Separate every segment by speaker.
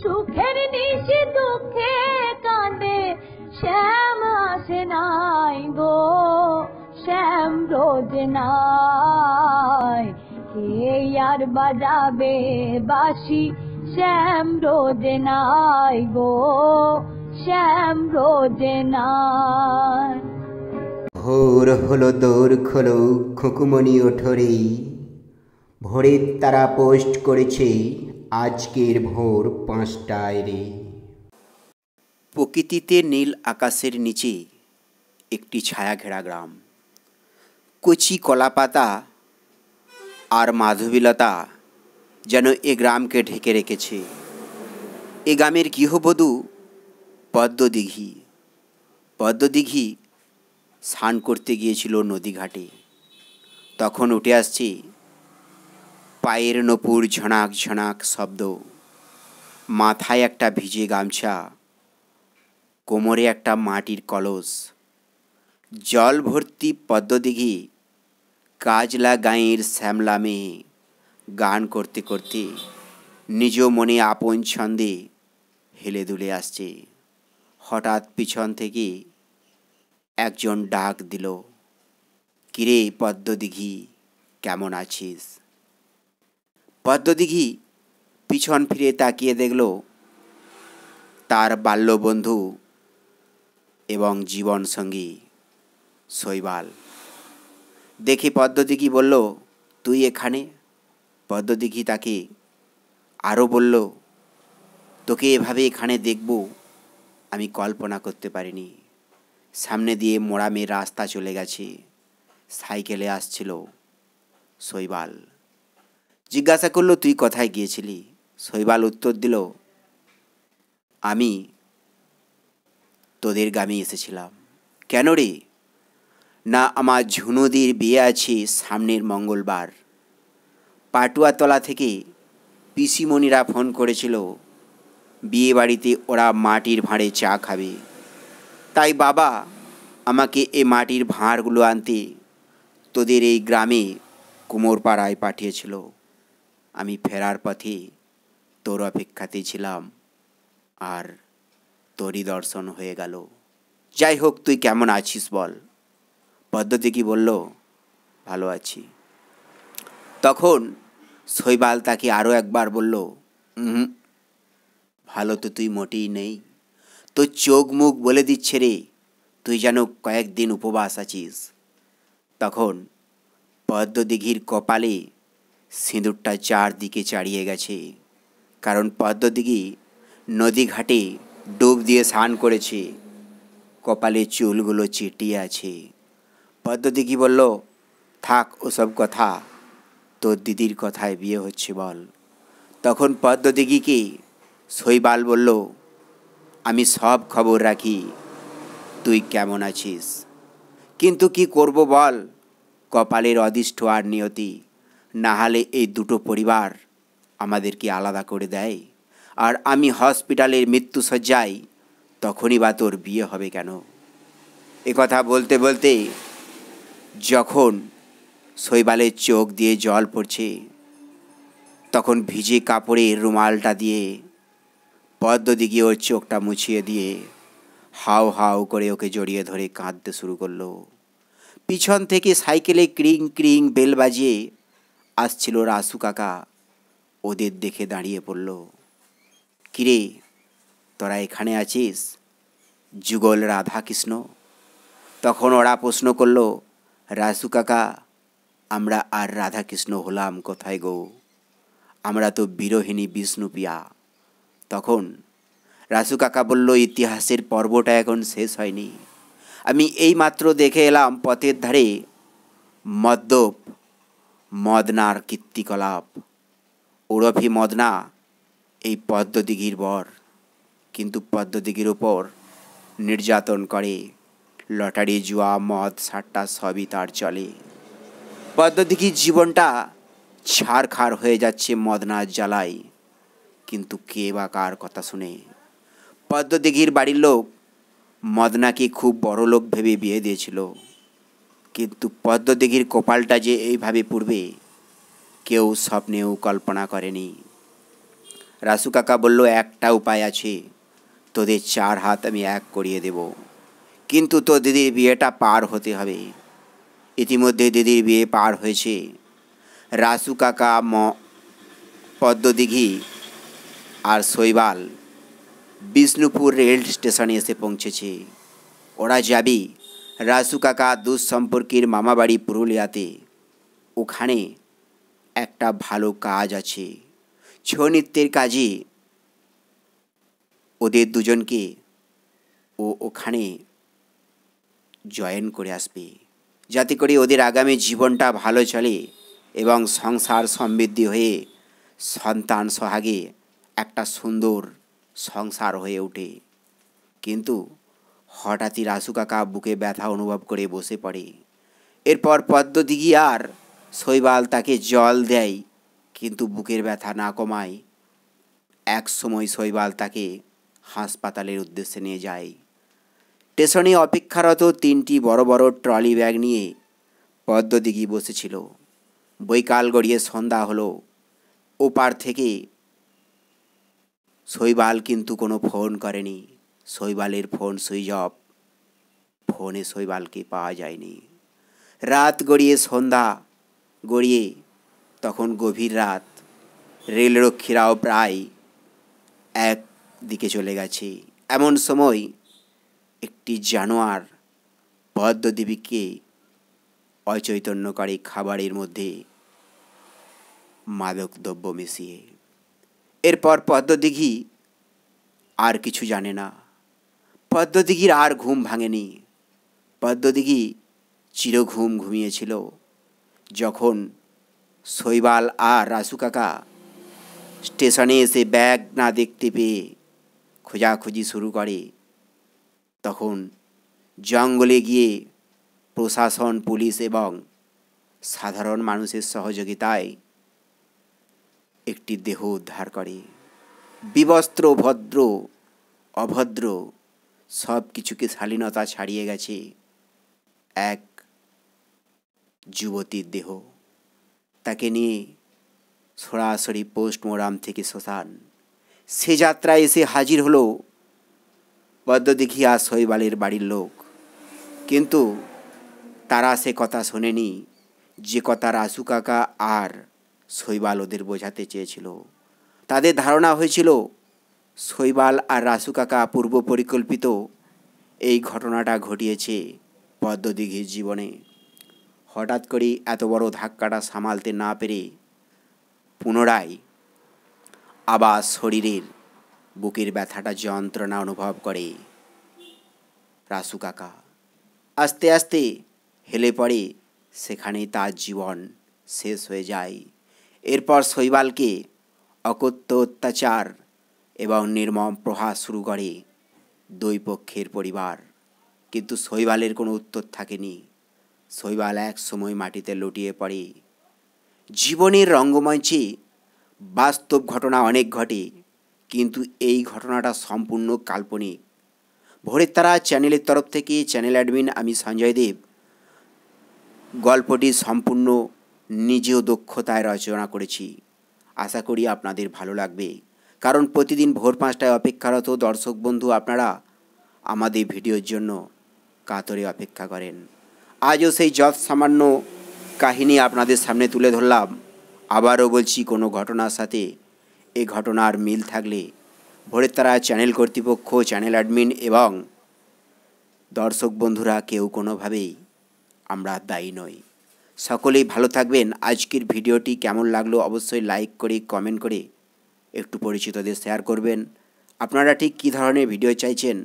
Speaker 1: সুখের নিশে দুঃখে কাঁদে শ্যাম আসে নাই গো শ্যাম রোজ নাই কে আর বাজাবে বাসি শ্যাম রোজ নাই গো শ্যাম রোজ নাই ভোর হলো দৌড় খোলো খুকুমনি ওঠরেই ভোরের তারা পোস্ট করেছে আজকের ভোর পাঁচটায় রে প্রকৃতিতে নীল আকাশের নিচে একটি ছায়া ঘেরা গ্রাম কচি কলাপাতা আর মাধবীলতা যেন এ গ্রামকে ঢেকে রেখেছে এ গ্রামের গৃহবধূ পদ্মদিঘি পদ্মদিঘি স্নান করতে গিয়েছিল নদীঘাটে তখন উঠে আসছে পায়ের নপুর ঝনাক ঝনাক শব্দ মাথায় একটা ভিজে গামছা কোমরে একটা মাটির কলস জল ভর্তি পদ্মদিঘি কাজলা গাঁয়ের শ্যামলা মেয়ে গান করতে করতে নিজ মনে আপন ছন্দে হেলে দুলে আসছে হঠাৎ পিছন থেকে একজন ডাক দিল কিরে পদ্মদিঘি কেমন আছিস পদ্মদিঘি পিছন ফিরে তাকিয়ে দেখল তার বাল্যবন্ধু এবং জীবনসঙ্গী শৈবাল দেখি পদ্মদিঘি বলল তুই এখানে পদ্মদিঘি তাকে আরও বলল তোকে এভাবে এখানে দেখব আমি কল্পনা করতে পারিনি সামনে দিয়ে মোড়ামের রাস্তা চলে গেছে সাইকেলে আসছিল শৈবাল জিজ্ঞাসা করলো তুই কোথায় গিয়েছিলি শৈবাল উত্তর দিল আমি তোদের গ্রামে এসেছিলাম কেন রে না আমার ঝুনুদির বিয়ে আছে সামনের মঙ্গলবার পাটুয়াতলা থেকে পিসিমণিরা ফোন করেছিল বিয়ে বাড়িতে ওরা মাটির ভাঁড়ে চা খাবে তাই বাবা আমাকে এ মাটির ভাঁড়গুলো আনতে তোদের এই গ্রামে কুমোরপাড়ায় পাঠিয়েছিল আমি ফেরার পথে তোর অপেক্ষাতে ছিলাম আর তোরই দর্শন হয়ে গেল যাই হোক তুই কেমন আছিস বল পদ্ধতি কি বলল ভালো আছি তখন শৈবাল তাকে আরও একবার বলল ভালো তো তুই মোটেই নেই তোর চোখ মুখ বলে দিচ্ছে রে তুই যেন কয়েকদিন উপবাস আছিস তখন পদ্মদিঘির কপালে সিঁদুরটা চারদিকে চাড়িয়ে গেছে কারণ পদ্মদিঘি নদীঘাটে ডুব দিয়ে স্নান করেছে কপালে চুলগুলো চিটিয়ে আছে পদ্মদিঘি বলল থাক ওসব কথা তোর দিদির কথায় বিয়ে হচ্ছে বল তখন পদ্মদিঘিকে শৈবাল বলল আমি সব খবর রাখি তুই কেমন আছিস কিন্তু কি করব বল কপালের অদিষ্ট আর নিয়তি না হলে এই দুটো পরিবার আমাদেরকে আলাদা করে দেয় আর আমি হসপিটালের মৃত্যুসজ্জায় তখনই বা তোর বিয়ে হবে কেন কথা বলতে বলতে যখন শৈবালের চোখ দিয়ে জল পড়ছে তখন ভিজে কাপড়ে রুমালটা দিয়ে পদ্ম দিকে ওর চোখটা মুছিয়ে দিয়ে হাউ হাউ করে ওকে জড়িয়ে ধরে কাঁদতে শুরু করলো পিছন থেকে সাইকেলে ক্রিং ক্রিং বেল বাজিয়ে আসছিল রাসু কাকা ওদের দেখে দাঁড়িয়ে পড়ল কিরে তোরা এখানে আছিস যুগল রাধা কৃষ্ণ তখন ওরা প্রশ্ন করল রাসু কাকা আমরা আর রাধাকৃষ্ণ হলাম কোথায় গো আমরা তো বিরোহিণী বিষ্ণুপ্রিয়া তখন রাসু কাকা বলল ইতিহাসের পর্বটা এখন শেষ হয়নি আমি এই মাত্র দেখে এলাম পথের ধারে মদ্যপ মদনার কীর্তিকলাপ ওরফি মদনা এই পদ্মদিঘির বর কিন্তু পদ্মদিঘির উপর নির্যাতন করে লটারি জুয়া মদ সাট্টা সবই তার চলে পদ্মদিঘির জীবনটা ছাড়খাড় হয়ে যাচ্ছে মদনার জ্বালায় কিন্তু কে বা কার কথা শুনে পদ্মদিঘির বাড়ির লোক মদনাকে খুব বড় লোক ভেবে বিয়ে দিয়েছিল কিন্তু পদ্মদিঘির কপালটা যে এইভাবে পূর্বে কেউ স্বপ্নেও কল্পনা করেনি রাসু কাকা বলল একটা উপায় আছে তোদের চার হাত আমি এক করিয়ে দেব কিন্তু তো দিদির বিয়েটা পার হতে হবে ইতিমধ্যে দিদির বিয়ে পার হয়েছে রাসু কাকা ম পদ্মদিঘি আর শৈবাল বিষ্ণুপুর রেল স্টেশনে এসে পৌঁছেছে ওরা যাবি রাসু কাকা দুঃসম্পর্কের মামাবাড়ি পুরুলিয়াতে ওখানে একটা ভালো কাজ আছে ছৌ নৃত্যের কাজে ওদের দুজনকে ও ওখানে জয়েন করে আসবে যাতে করে ওদের আগামী জীবনটা ভালো চলে এবং সংসার সমৃদ্ধি হয়ে সন্তান সহাগে একটা সুন্দর সংসার হয়ে ওঠে কিন্তু হঠাৎই রাসু কাকা বুকে ব্যথা অনুভব করে বসে পড়ে এরপর পদ্ম আর শৈবাল তাকে জল দেয় কিন্তু বুকের ব্যথা না কমায় এক সময় শৈবাল তাকে হাসপাতালের উদ্দেশ্যে নিয়ে যায় স্টেশনে অপেক্ষারত তিনটি বড় বড় ট্রলি ব্যাগ নিয়ে পদ্মদিঘি বসেছিল বৈকাল গড়িয়ে সন্ধ্যা হলো ওপার থেকে শৈবাল কিন্তু কোনো ফোন করেনি শৈবালের ফোন সুইচ অফ ফোনে শৈবালকে পাওয়া যায়নি রাত গড়িয়ে সন্ধ্যা গড়িয়ে তখন গভীর রাত রেলরক্ষীরাও প্রায় এক দিকে চলে গেছে এমন সময় একটি জানোয়ার ভদ্রদেবীকে অচৈতন্যকারী খাবারের মধ্যে মাদক দ্রব্য মিশিয়ে এরপর পদ্মদিঘি আর কিছু জানে না পদ্মদিঘির আর ঘুম ভাঙেনি পদ্মদিঘি চিরঘুম ঘুমিয়েছিল যখন শৈবাল আর রাসু কাকা স্টেশনে এসে ব্যাগ না দেখতে পেয়ে খোঁজাখুঁজি শুরু করে তখন জঙ্গলে গিয়ে প্রশাসন পুলিশ এবং সাধারণ মানুষের সহযোগিতায় একটি দেহ উদ্ধার করে বিবস্ত্র ভদ্র অভদ্র সব কিছুকে শালীনতা ছাড়িয়ে গেছে এক যুবতীর দেহ তাকে নিয়ে সরাসরি পোস্টমোরাম থেকে শ্মশান সে যাত্রায় এসে হাজির হলো আর শৈবালের বাড়ির লোক কিন্তু তারা সে কথা শোনেনি যে কথা রাসু কাকা আর শৈবাল ওদের বোঝাতে চেয়েছিল তাদের ধারণা হয়েছিল শৈবাল আর রাসু কাকা পূর্ব পরিকল্পিত এই ঘটনাটা ঘটিয়েছে পদ্মদিঘির জীবনে হঠাৎ করে এত বড় ধাক্কাটা সামালতে না পেরে পুনরায় আবার শরীরের বুকের ব্যথাটা যন্ত্রণা অনুভব করে রাসু কাকা আস্তে আস্তে হেলে পড়ে সেখানেই তার জীবন শেষ হয়ে যায় এরপর শৈবালকে অকথ্য অত্যাচার এবং নির্মম প্রহার শুরু করে দুই পক্ষের পরিবার কিন্তু শৈবালের কোনো উত্তর থাকেনি শৈবাল এক সময় মাটিতে লুটিয়ে পড়ে জীবনের রঙ্গমঞ্চে বাস্তব ঘটনা অনেক ঘটে কিন্তু এই ঘটনাটা সম্পূর্ণ কাল্পনিক ভোরের তারা চ্যানেলের তরফ থেকে চ্যানেল অ্যাডমিন আমি সঞ্জয় দেব গল্পটি সম্পূর্ণ নিজেও দক্ষতায় রচনা করেছি আশা করি আপনাদের ভালো লাগবে কারণ প্রতিদিন ভোর পাঁচটায় অপেক্ষারত দর্শক বন্ধু আপনারা আমাদের ভিডিওর জন্য কাতরে অপেক্ষা করেন আজও সেই যত সামান্য কাহিনী আপনাদের সামনে তুলে ধরলাম আবারও বলছি কোনো ঘটনার সাথে এ ঘটনার মিল থাকলে ভোরের তারা চ্যানেল কর্তৃপক্ষ চ্যানেল অ্যাডমিন এবং দর্শক বন্ধুরা কেউ কোনোভাবেই আমরা দায়ী নই সকলেই ভালো থাকবেন আজকের ভিডিওটি কেমন লাগলো অবশ্যই লাইক করে কমেন্ট করে একটু পরিচিতদের শেয়ার করবেন আপনারা ঠিক কী ধরনের ভিডিও চাইছেন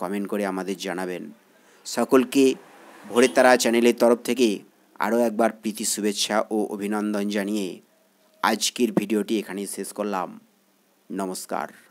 Speaker 1: কমেন্ট করে আমাদের জানাবেন সকলকে ভোরের তারা চ্যানেলের তরফ থেকে আরও একবার প্রীতি শুভেচ্ছা ও অভিনন্দন জানিয়ে আজকের ভিডিওটি এখানেই শেষ করলাম নমস্কার